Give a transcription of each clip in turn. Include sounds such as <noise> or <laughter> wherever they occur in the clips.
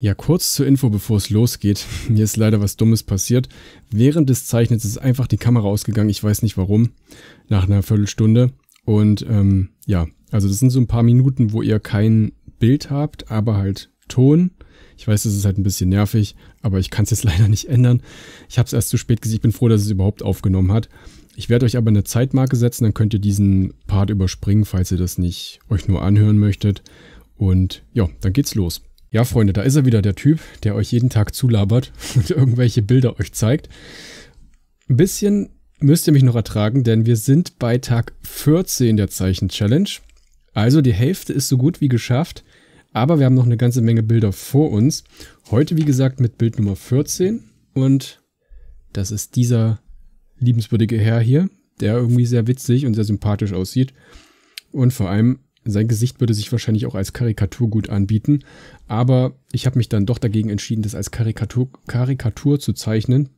Ja, kurz zur Info, bevor es losgeht. <laughs> Mir ist leider was Dummes passiert. Während des Zeichnens ist einfach die Kamera ausgegangen. Ich weiß nicht warum. Nach einer Viertelstunde. Und ähm, ja, also das sind so ein paar Minuten, wo ihr kein Bild habt, aber halt Ton. Ich weiß, das ist halt ein bisschen nervig, aber ich kann es jetzt <laughs> leider nicht ändern. Ich habe es erst zu spät gesehen. Ich bin froh, dass es überhaupt aufgenommen hat. Ich werde euch aber eine Zeitmarke setzen, dann könnt ihr diesen Part überspringen, falls ihr das nicht euch nur anhören möchtet. Und ja, dann geht's los. Ja, Freunde, da ist er wieder, der Typ, der euch jeden Tag zulabert <laughs> und irgendwelche Bilder euch zeigt. Ein bisschen müsst ihr mich noch ertragen, denn wir sind bei Tag 14 der Zeichen-Challenge. Also die Hälfte ist so gut wie geschafft, aber wir haben noch eine ganze Menge Bilder vor uns. Heute, wie gesagt, mit Bild Nummer 14 und das ist dieser liebenswürdige Herr hier, der irgendwie sehr witzig und sehr sympathisch aussieht und vor allem sein Gesicht würde sich wahrscheinlich auch als Karikatur gut anbieten, aber ich habe mich dann doch dagegen entschieden, das als Karikatur, Karikatur zu zeichnen,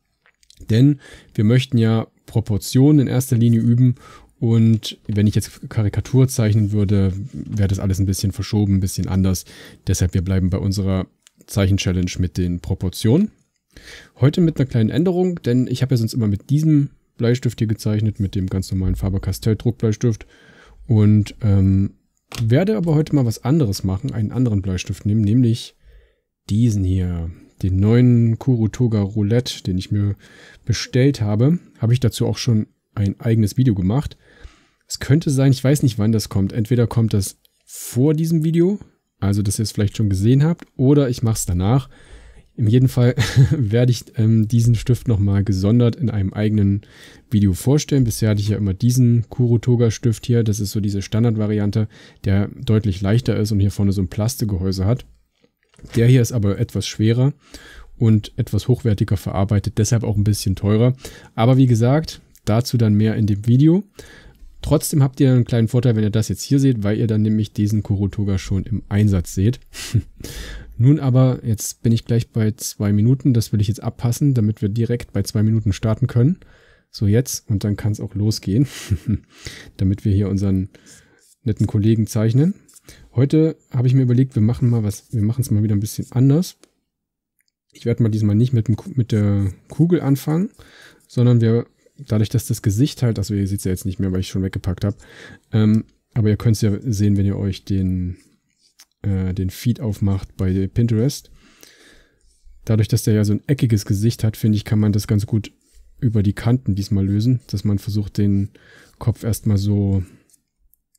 denn wir möchten ja Proportionen in erster Linie üben und wenn ich jetzt Karikatur zeichnen würde, wäre das alles ein bisschen verschoben, ein bisschen anders. Deshalb wir bleiben bei unserer Zeichen-Challenge mit den Proportionen. Heute mit einer kleinen Änderung, denn ich habe ja sonst immer mit diesem Bleistift hier gezeichnet, mit dem ganz normalen Faber-Castell Druckbleistift. Und ähm, werde aber heute mal was anderes machen, einen anderen Bleistift nehmen, nämlich diesen hier. Den neuen Kurutoga Roulette, den ich mir bestellt habe. Habe ich dazu auch schon ein eigenes Video gemacht. Es könnte sein, ich weiß nicht, wann das kommt. Entweder kommt das vor diesem Video, also dass ihr es vielleicht schon gesehen habt, oder ich mache es danach. In jedem Fall <laughs> werde ich ähm, diesen Stift nochmal gesondert in einem eigenen Video vorstellen. Bisher hatte ich ja immer diesen Kurotoga Stift hier. Das ist so diese Standardvariante, der deutlich leichter ist und hier vorne so ein Plastikgehäuse hat. Der hier ist aber etwas schwerer und etwas hochwertiger verarbeitet, deshalb auch ein bisschen teurer. Aber wie gesagt, dazu dann mehr in dem Video. Trotzdem habt ihr einen kleinen Vorteil, wenn ihr das jetzt hier seht, weil ihr dann nämlich diesen Kurotoga schon im Einsatz seht. <laughs> Nun aber, jetzt bin ich gleich bei zwei Minuten. Das will ich jetzt abpassen, damit wir direkt bei zwei Minuten starten können. So jetzt. Und dann kann es auch losgehen, <laughs> damit wir hier unseren netten Kollegen zeichnen. Heute habe ich mir überlegt, wir machen mal was, wir machen es mal wieder ein bisschen anders. Ich werde mal diesmal nicht mit, dem, mit der Kugel anfangen, sondern wir, dadurch, dass das Gesicht halt, also ihr seht es ja jetzt nicht mehr, weil ich schon weggepackt habe, ähm, aber ihr könnt es ja sehen, wenn ihr euch den äh, den Feed aufmacht bei Pinterest. Dadurch, dass der ja so ein eckiges Gesicht hat, finde ich, kann man das ganz gut über die Kanten diesmal lösen, dass man versucht, den Kopf erstmal so,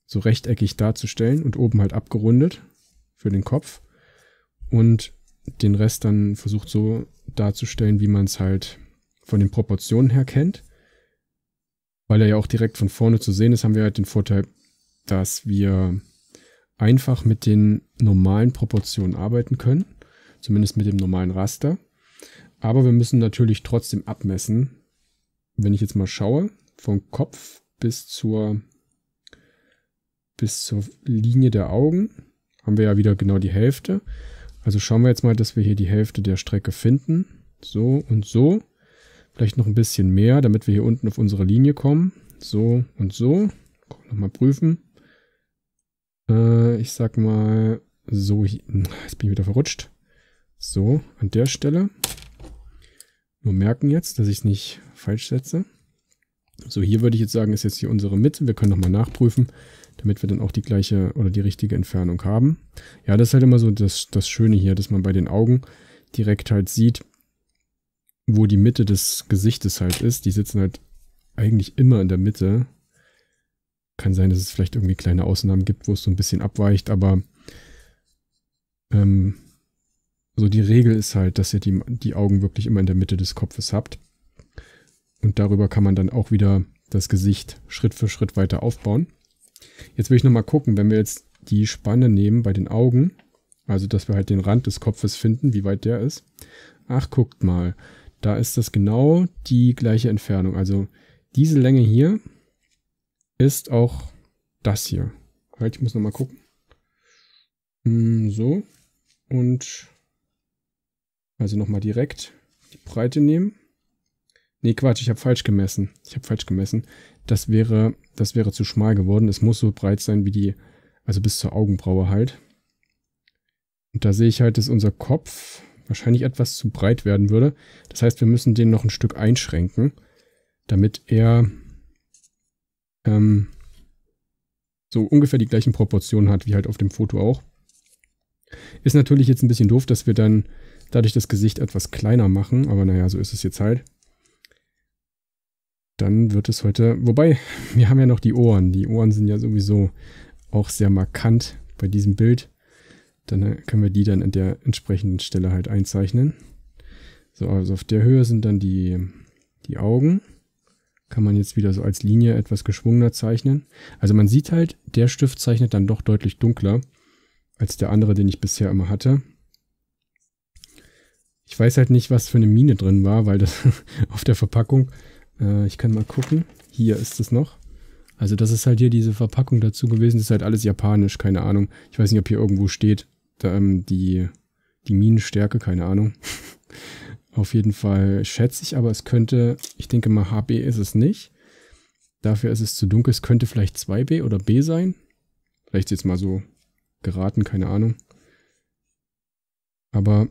so rechteckig darzustellen und oben halt abgerundet für den Kopf und den Rest dann versucht so darzustellen, wie man es halt von den Proportionen her kennt. Weil er ja auch direkt von vorne zu sehen ist, haben wir halt den Vorteil, dass wir einfach mit den normalen Proportionen arbeiten können, zumindest mit dem normalen Raster. Aber wir müssen natürlich trotzdem abmessen. Wenn ich jetzt mal schaue, vom Kopf bis zur, bis zur Linie der Augen haben wir ja wieder genau die Hälfte. Also schauen wir jetzt mal, dass wir hier die Hälfte der Strecke finden. So und so. Vielleicht noch ein bisschen mehr, damit wir hier unten auf unsere Linie kommen. So und so. Nochmal prüfen. Äh, ich sag mal so, hier, jetzt bin ich wieder verrutscht. So, an der Stelle. Nur merken jetzt, dass ich es nicht falsch setze. So, hier würde ich jetzt sagen, ist jetzt hier unsere Mitte. Wir können nochmal nachprüfen, damit wir dann auch die gleiche oder die richtige Entfernung haben. Ja, das ist halt immer so das, das Schöne hier, dass man bei den Augen direkt halt sieht, wo die Mitte des Gesichtes halt ist. Die sitzen halt eigentlich immer in der Mitte. Kann sein, dass es vielleicht irgendwie kleine Ausnahmen gibt, wo es so ein bisschen abweicht, aber ähm, so die Regel ist halt, dass ihr die, die Augen wirklich immer in der Mitte des Kopfes habt. Und darüber kann man dann auch wieder das Gesicht Schritt für Schritt weiter aufbauen. Jetzt will ich nochmal gucken, wenn wir jetzt die Spanne nehmen bei den Augen, also dass wir halt den Rand des Kopfes finden, wie weit der ist. Ach, guckt mal, da ist das genau die gleiche Entfernung. Also diese Länge hier ist auch das hier. Halt, ich muss nochmal gucken. Mm, so. Und also nochmal direkt die Breite nehmen. Nee, Quatsch, ich habe falsch gemessen. Ich habe falsch gemessen. Das wäre, das wäre zu schmal geworden. Es muss so breit sein wie die, also bis zur Augenbraue halt. Und da sehe ich halt, dass unser Kopf wahrscheinlich etwas zu breit werden würde. Das heißt, wir müssen den noch ein Stück einschränken, damit er ähm, so ungefähr die gleichen Proportionen hat, wie halt auf dem Foto auch. Ist natürlich jetzt ein bisschen doof, dass wir dann dadurch das Gesicht etwas kleiner machen, aber naja, so ist es jetzt halt. Dann wird es heute, wobei, wir haben ja noch die Ohren. Die Ohren sind ja sowieso auch sehr markant bei diesem Bild. Dann äh, können wir die dann an der entsprechenden Stelle halt einzeichnen. So, also auf der Höhe sind dann die, die Augen kann man jetzt wieder so als Linie etwas geschwungener zeichnen. Also man sieht halt, der Stift zeichnet dann doch deutlich dunkler als der andere, den ich bisher immer hatte. Ich weiß halt nicht, was für eine Mine drin war, weil das <laughs> auf der Verpackung, äh, ich kann mal gucken, hier ist es noch. Also das ist halt hier diese Verpackung dazu gewesen, das ist halt alles japanisch, keine Ahnung. Ich weiß nicht, ob hier irgendwo steht, da, ähm, die, die Minenstärke, keine Ahnung. <laughs> auf jeden Fall schätze ich, aber es könnte, ich denke mal HB ist es nicht. Dafür ist es zu dunkel. Es könnte vielleicht 2B oder B sein. Vielleicht jetzt mal so geraten, keine Ahnung. Aber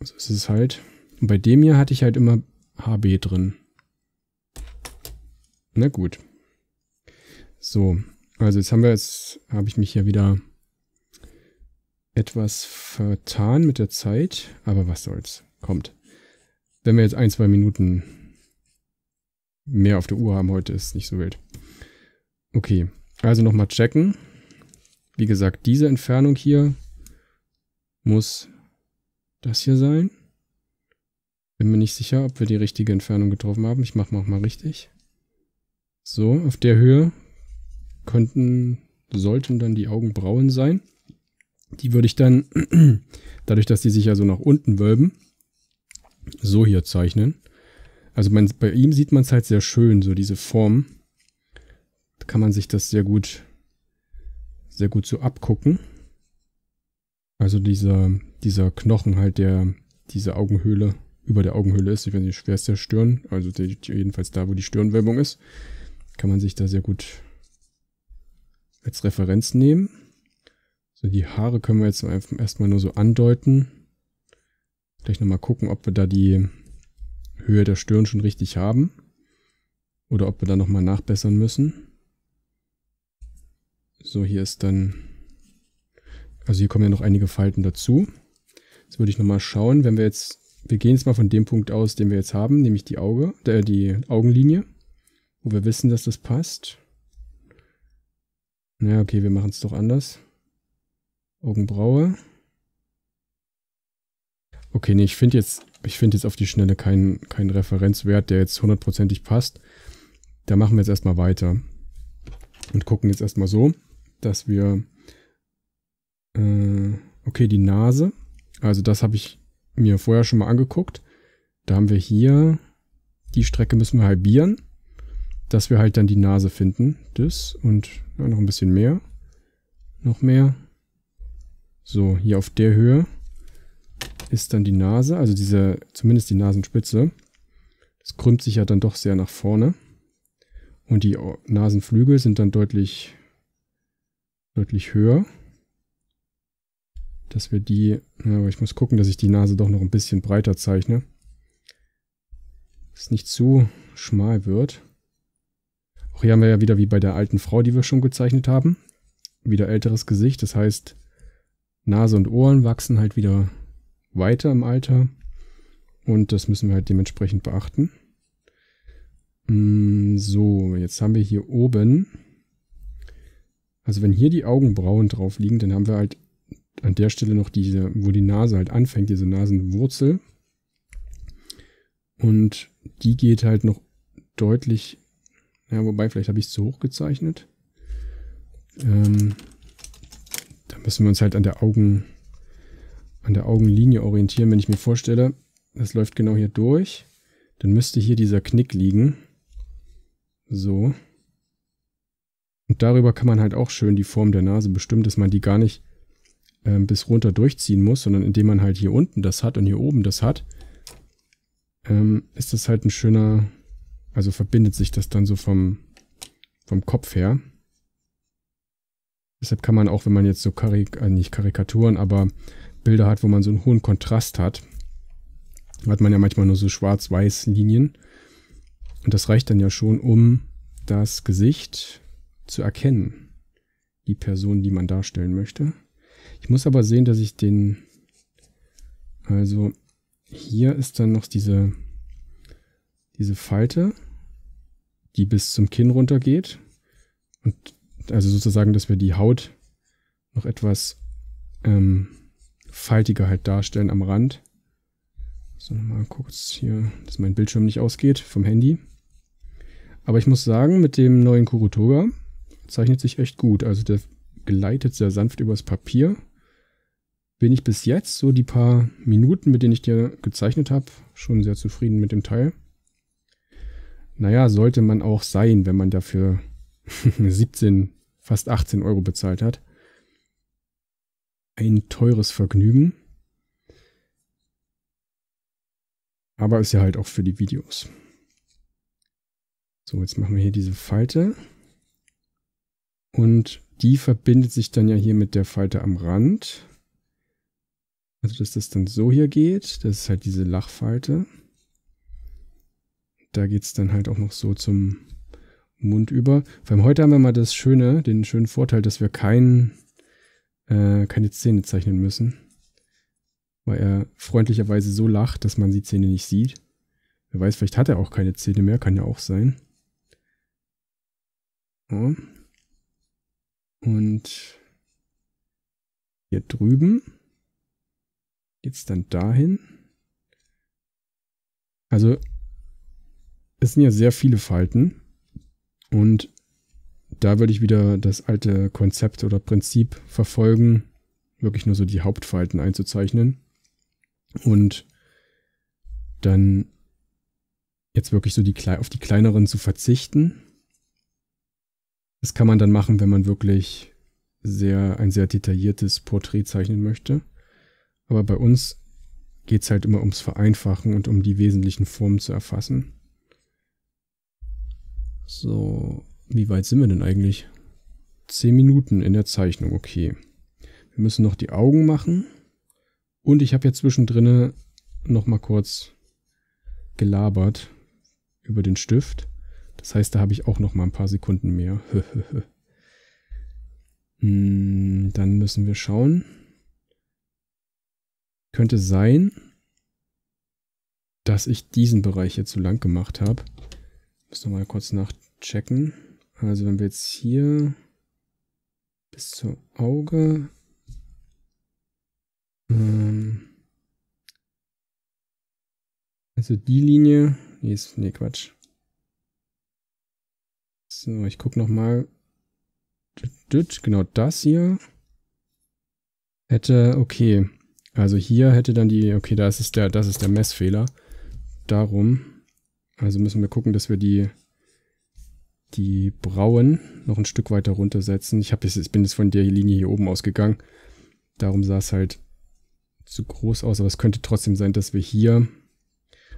so ist es halt. Und bei dem hier hatte ich halt immer HB drin. Na gut. So, also jetzt haben wir jetzt, habe ich mich ja wieder etwas vertan mit der Zeit, aber was soll's. Kommt wenn wir jetzt ein, zwei Minuten mehr auf der Uhr haben heute, ist nicht so wild. Okay, also nochmal checken. Wie gesagt, diese Entfernung hier muss das hier sein. Bin mir nicht sicher, ob wir die richtige Entfernung getroffen haben. Ich mache mal richtig. So, auf der Höhe könnten, sollten dann die Augenbrauen sein. Die würde ich dann, <clears throat> dadurch, dass die sich ja so nach unten wölben, so hier zeichnen. Also man, bei ihm sieht man es halt sehr schön, so diese Form. Da kann man sich das sehr gut, sehr gut so abgucken. Also dieser, dieser Knochen halt, der diese Augenhöhle über der Augenhöhle ist. Ich weiß nicht, schwer ist der Stirn. Also der, jedenfalls da, wo die Stirnwölbung ist. Kann man sich da sehr gut als Referenz nehmen. So, die Haare können wir jetzt erstmal nur so andeuten. Gleich nochmal gucken, ob wir da die Höhe der Stirn schon richtig haben. Oder ob wir da nochmal nachbessern müssen. So, hier ist dann... Also hier kommen ja noch einige Falten dazu. Jetzt würde ich nochmal schauen, wenn wir jetzt... Wir gehen jetzt mal von dem Punkt aus, den wir jetzt haben, nämlich die, Auge, äh, die Augenlinie, wo wir wissen, dass das passt. Na, naja, okay, wir machen es doch anders. Augenbraue. Okay, nee, ich finde jetzt, ich jetzt auf die Schnelle keinen, keinen Referenzwert, der jetzt hundertprozentig passt. Da machen wir jetzt erstmal weiter. Und gucken jetzt erstmal so, dass wir, äh, okay, die Nase, also das habe ich mir vorher schon mal angeguckt. Da haben wir hier, die Strecke müssen wir halbieren, dass wir halt dann die Nase finden. Das und ja, noch ein bisschen mehr. Noch mehr. So, hier auf der Höhe ist dann die Nase, also diese, zumindest die Nasenspitze. Das krümmt sich ja dann doch sehr nach vorne. Und die Nasenflügel sind dann deutlich, deutlich höher. Dass wir die, aber ich muss gucken, dass ich die Nase doch noch ein bisschen breiter zeichne. Dass es nicht zu schmal wird. Auch hier haben wir ja wieder wie bei der alten Frau, die wir schon gezeichnet haben. Wieder älteres Gesicht, das heißt, Nase und Ohren wachsen halt wieder weiter im Alter. Und das müssen wir halt dementsprechend beachten. Mm, so, jetzt haben wir hier oben. Also wenn hier die Augenbrauen drauf liegen, dann haben wir halt an der Stelle noch diese, wo die Nase halt anfängt, diese Nasenwurzel. Und die geht halt noch deutlich, ja, wobei vielleicht habe ich es zu hoch gezeichnet. Ähm, da müssen wir uns halt an der Augen, an der Augenlinie orientieren, wenn ich mir vorstelle, das läuft genau hier durch, dann müsste hier dieser Knick liegen. So. Und darüber kann man halt auch schön die Form der Nase bestimmen, dass man die gar nicht äh, bis runter durchziehen muss, sondern indem man halt hier unten das hat und hier oben das hat, ähm, ist das halt ein schöner, also verbindet sich das dann so vom, vom Kopf her. Deshalb kann man auch, wenn man jetzt so Karik äh, nicht Karikaturen, aber Bilder hat, wo man so einen hohen Kontrast hat. hat man ja manchmal nur so schwarz-weiß Linien. Und das reicht dann ja schon, um das Gesicht zu erkennen. Die Person, die man darstellen möchte. Ich muss aber sehen, dass ich den... Also hier ist dann noch diese, diese Falte, die bis zum Kinn runtergeht. Und also sozusagen, dass wir die Haut noch etwas ähm, faltiger halt darstellen am Rand. So, mal kurz hier, dass mein Bildschirm nicht ausgeht vom Handy. Aber ich muss sagen, mit dem neuen Kurutoga zeichnet sich echt gut. Also der gleitet sehr sanft übers Papier. Bin ich bis jetzt, so die paar Minuten, mit denen ich dir gezeichnet habe, schon sehr zufrieden mit dem Teil. Naja, sollte man auch sein, wenn man dafür 17, <laughs> fast 18 Euro bezahlt hat ein teures Vergnügen. Aber ist ja halt auch für die Videos. So, jetzt machen wir hier diese Falte. Und die verbindet sich dann ja hier mit der Falte am Rand. Also, dass das dann so hier geht. Das ist halt diese Lachfalte. Da geht es dann halt auch noch so zum Mund über. Vor allem heute haben wir mal das Schöne, den schönen Vorteil, dass wir keinen äh, keine Zähne zeichnen müssen. Weil er freundlicherweise so lacht, dass man die Zähne nicht sieht. Wer weiß, vielleicht hat er auch keine Zähne mehr, kann ja auch sein. Ja. Und hier drüben. geht's dann dahin. Also, es sind ja sehr viele Falten. Und da würde ich wieder das alte Konzept oder Prinzip verfolgen, wirklich nur so die Hauptfalten einzuzeichnen und dann jetzt wirklich so die, auf die kleineren zu verzichten. Das kann man dann machen, wenn man wirklich sehr, ein sehr detailliertes Porträt zeichnen möchte. Aber bei uns geht es halt immer ums Vereinfachen und um die wesentlichen Formen zu erfassen. So, wie weit sind wir denn eigentlich? Zehn Minuten in der Zeichnung, okay. Wir müssen noch die Augen machen. Und ich habe ja zwischendrin noch mal kurz gelabert über den Stift. Das heißt, da habe ich auch noch mal ein paar Sekunden mehr. <laughs> Hm, dann müssen wir schauen. Könnte sein, dass ich diesen Bereich hier zu lang gemacht habe. Müssen wir mal kurz nachchecken. Also wenn wir jetzt hier bis zum Auge ähm, also die Linie, nee, ist, nee, Quatsch. So, ich gucke nochmal. Genau das hier hätte, okay. Also hier hätte dann die, okay, da ist es der, das ist der Messfehler. Darum, also müssen wir gucken, dass wir die die Brauen noch ein Stück weiter runtersetzen. Ich, hab jetzt, ich bin jetzt von der Linie hier oben ausgegangen. Darum sah es halt zu groß aus. Aber es könnte trotzdem sein, dass wir hier...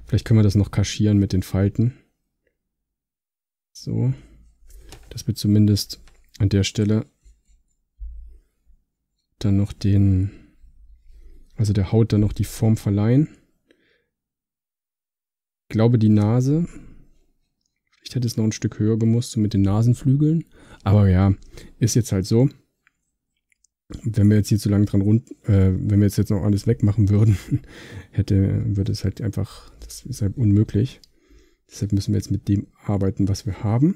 Vielleicht können wir das noch kaschieren mit den Falten. So. Dass wir zumindest an der Stelle dann noch den... Also der Haut dann noch die Form verleihen. Ich glaube, die Nase ich hätte es noch ein Stück höher gemusst, so mit den Nasenflügeln. Aber ja, ist jetzt halt so. Wenn wir jetzt hier zu lange dran rund, äh, wenn wir jetzt, jetzt noch alles wegmachen würden, <laughs> hätte, würde es halt einfach, das ist halt unmöglich. Deshalb müssen wir jetzt mit dem arbeiten, was wir haben.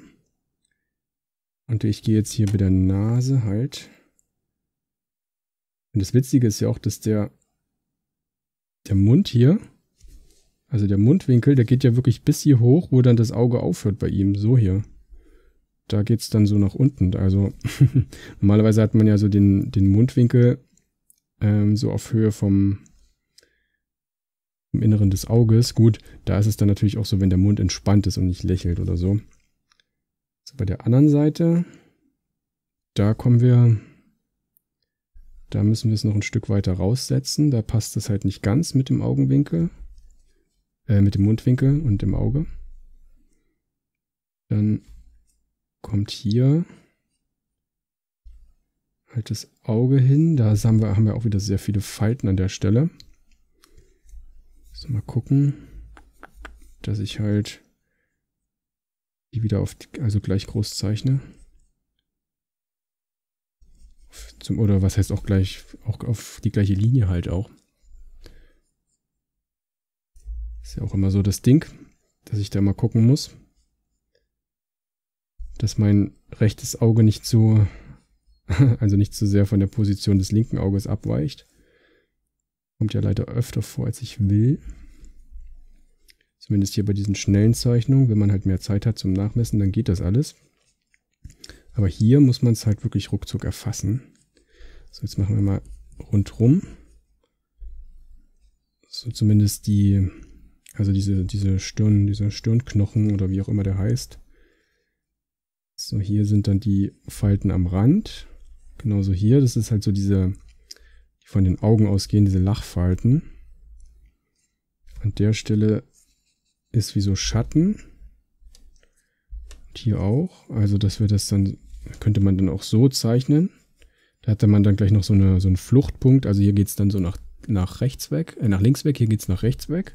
Und ich gehe jetzt hier mit der Nase halt. Und das Witzige ist ja auch, dass der, der Mund hier, also der Mundwinkel, der geht ja wirklich bis hier hoch, wo dann das Auge aufhört bei ihm. So hier. Da geht es dann so nach unten. Also <laughs> normalerweise hat man ja so den, den Mundwinkel ähm, so auf Höhe vom, vom Inneren des Auges. Gut, da ist es dann natürlich auch so, wenn der Mund entspannt ist und nicht lächelt oder so. So bei der anderen Seite, da kommen wir da müssen wir es noch ein Stück weiter raussetzen. Da passt es halt nicht ganz mit dem Augenwinkel äh, mit dem Mundwinkel und dem Auge. Dann kommt hier halt das Auge hin. Da haben wir, haben wir auch wieder sehr viele Falten an der Stelle. So, mal gucken, dass ich halt die wieder auf, die, also gleich groß zeichne. Zum, oder was heißt auch gleich, auch auf die gleiche Linie halt auch. Ist ja auch immer so das Ding, dass ich da mal gucken muss, dass mein rechtes Auge nicht so, <laughs> also nicht so sehr von der Position des linken Auges abweicht. Kommt ja leider öfter vor, als ich will. Zumindest hier bei diesen schnellen Zeichnungen, wenn man halt mehr Zeit hat zum Nachmessen, dann geht das alles. Aber hier muss man es halt wirklich ruckzuck erfassen. So, jetzt machen wir mal rundrum. So zumindest die also diese, diese Stirn, dieser Stirnknochen oder wie auch immer der heißt. So, hier sind dann die Falten am Rand. Genauso hier, das ist halt so diese, die von den Augen ausgehen, diese Lachfalten. An der Stelle ist wie so Schatten. Und hier auch. Also, dass wir das dann, könnte man dann auch so zeichnen. Da hatte man dann gleich noch so, eine, so einen Fluchtpunkt. Also hier geht es dann so nach, nach rechts weg, äh, nach links weg, hier geht es nach rechts weg.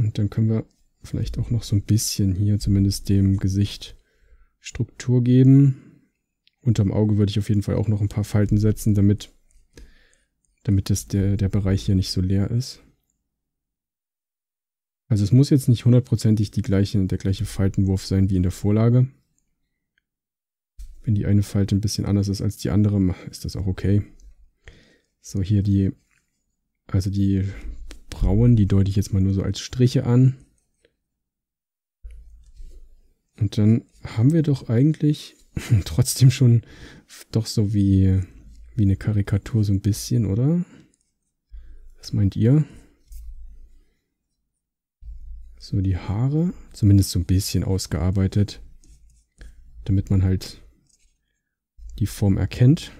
Und dann können wir vielleicht auch noch so ein bisschen hier zumindest dem Gesicht Struktur geben. Unterm Auge würde ich auf jeden Fall auch noch ein paar Falten setzen, damit, damit das der, der Bereich hier nicht so leer ist. Also es muss jetzt nicht hundertprozentig die gleiche, der gleiche Faltenwurf sein wie in der Vorlage. Wenn die eine Falte ein bisschen anders ist als die andere, ist das auch okay. So, hier die, also die braun, die deute ich jetzt mal nur so als Striche an. Und dann haben wir doch eigentlich <laughs> trotzdem schon doch so wie, wie eine Karikatur so ein bisschen, oder? Was meint ihr? So die Haare, zumindest so ein bisschen ausgearbeitet, damit man halt die Form erkennt.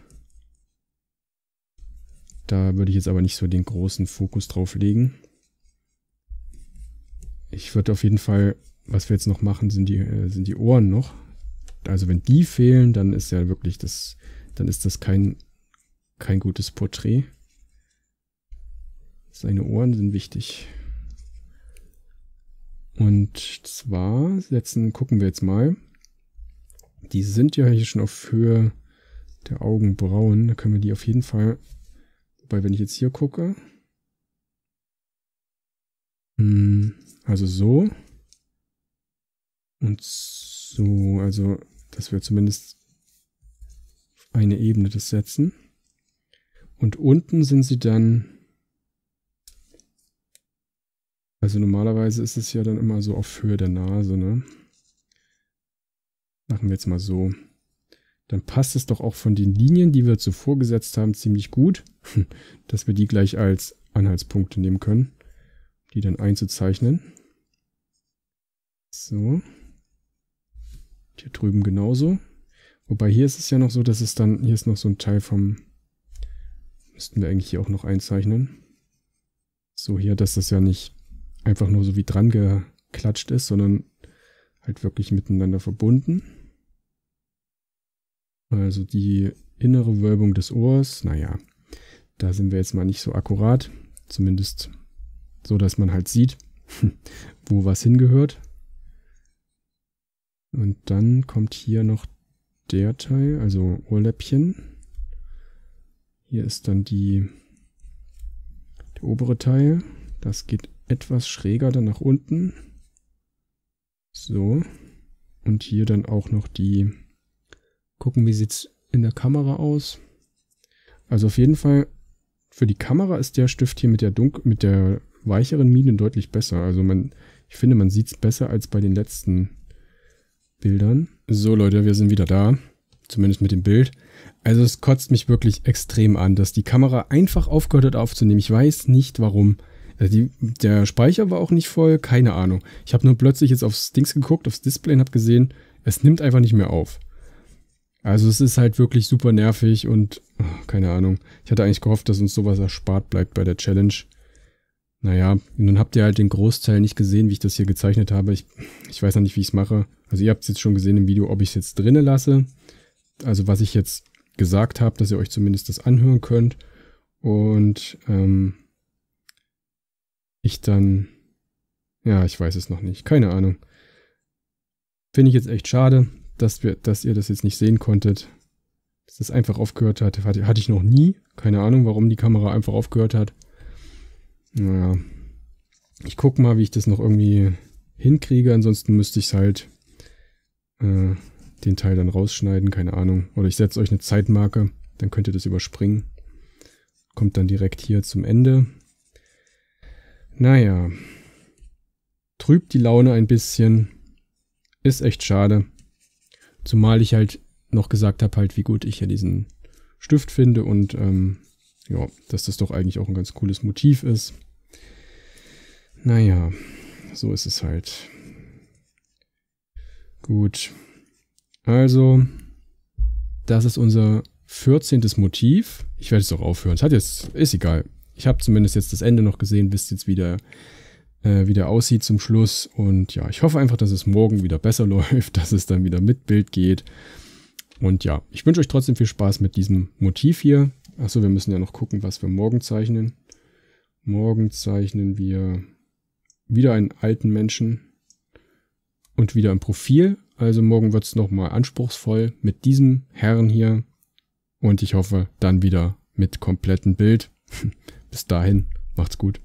Da würde ich jetzt aber nicht so den großen Fokus drauf legen. Ich würde auf jeden Fall, was wir jetzt noch machen, sind die, äh, sind die Ohren noch. Also wenn die fehlen, dann ist ja wirklich das, dann ist das kein, kein gutes Porträt. Seine Ohren sind wichtig. Und zwar setzen, gucken wir jetzt mal. Die sind ja hier schon auf Höhe der Augenbrauen. Da können wir die auf jeden Fall Wobei, wenn ich jetzt hier gucke. Hm, also so. Und so. Also, dass wir zumindest eine Ebene das setzen. Und unten sind sie dann. Also normalerweise ist es ja dann immer so auf Höhe der Nase, ne? Machen wir jetzt mal so dann passt es doch auch von den Linien, die wir zuvor gesetzt haben, ziemlich gut, <laughs> dass wir die gleich als Anhaltspunkte nehmen können, die dann einzuzeichnen. So. Hier drüben genauso. Wobei hier ist es ja noch so, dass es dann, hier ist noch so ein Teil vom, müssten wir eigentlich hier auch noch einzeichnen. So hier, dass das ja nicht einfach nur so wie dran geklatscht ist, sondern halt wirklich miteinander verbunden. Also die innere Wölbung des Ohrs, naja, da sind wir jetzt mal nicht so akkurat. Zumindest so, dass man halt sieht, <laughs> wo was hingehört. Und dann kommt hier noch der Teil, also Ohrläppchen. Hier ist dann die, der obere Teil. Das geht etwas schräger dann nach unten. So. Und hier dann auch noch die Gucken, wie sieht es in der Kamera aus. Also auf jeden Fall, für die Kamera ist der Stift hier mit der, Dunk mit der weicheren Mine deutlich besser. Also man, ich finde, man sieht es besser als bei den letzten Bildern. So Leute, wir sind wieder da. Zumindest mit dem Bild. Also es kotzt mich wirklich extrem an, dass die Kamera einfach aufgehört hat aufzunehmen. Ich weiß nicht warum. Also die, der Speicher war auch nicht voll, keine Ahnung. Ich habe nur plötzlich jetzt aufs Dings geguckt, aufs Display und habe gesehen, es nimmt einfach nicht mehr auf. Also es ist halt wirklich super nervig und keine Ahnung. Ich hatte eigentlich gehofft, dass uns sowas erspart bleibt bei der Challenge. Naja, nun habt ihr halt den Großteil nicht gesehen, wie ich das hier gezeichnet habe. Ich, ich weiß noch nicht, wie ich es mache. Also ihr habt es jetzt schon gesehen im Video, ob ich es jetzt drinnen lasse. Also was ich jetzt gesagt habe, dass ihr euch zumindest das anhören könnt. Und ähm, ich dann... Ja, ich weiß es noch nicht. Keine Ahnung. Finde ich jetzt echt schade dass, wir, dass ihr das jetzt nicht sehen konntet. Dass das einfach aufgehört hat. Hatte, hatte ich noch nie. Keine Ahnung, warum die Kamera einfach aufgehört hat. Naja. Ich gucke mal, wie ich das noch irgendwie hinkriege. Ansonsten müsste ich es halt äh, den Teil dann rausschneiden. Keine Ahnung. Oder ich setze euch eine Zeitmarke. Dann könnt ihr das überspringen. Kommt dann direkt hier zum Ende. Naja. Trübt die Laune ein bisschen. Ist echt schade. Zumal ich halt noch gesagt habe, halt, wie gut ich ja diesen Stift finde und ähm, ja, dass das doch eigentlich auch ein ganz cooles Motiv ist. Naja, so ist es halt. Gut. Also, das ist unser 14. Motiv. Ich werde es auch aufhören. Es hat jetzt, ist egal. Ich habe zumindest jetzt das Ende noch gesehen, wisst jetzt wieder, äh, wie der aussieht zum Schluss. Und ja, ich hoffe einfach, dass es morgen wieder besser <laughs> läuft, dass es dann wieder mit Bild geht. Und ja, ich wünsche euch trotzdem viel Spaß mit diesem Motiv hier. Achso, wir müssen ja noch gucken, was wir morgen zeichnen. Morgen zeichnen wir wieder einen alten Menschen und wieder ein Profil. Also morgen wird es nochmal anspruchsvoll mit diesem Herrn hier. Und ich hoffe dann wieder mit komplettem Bild. <laughs> Bis dahin, macht's gut.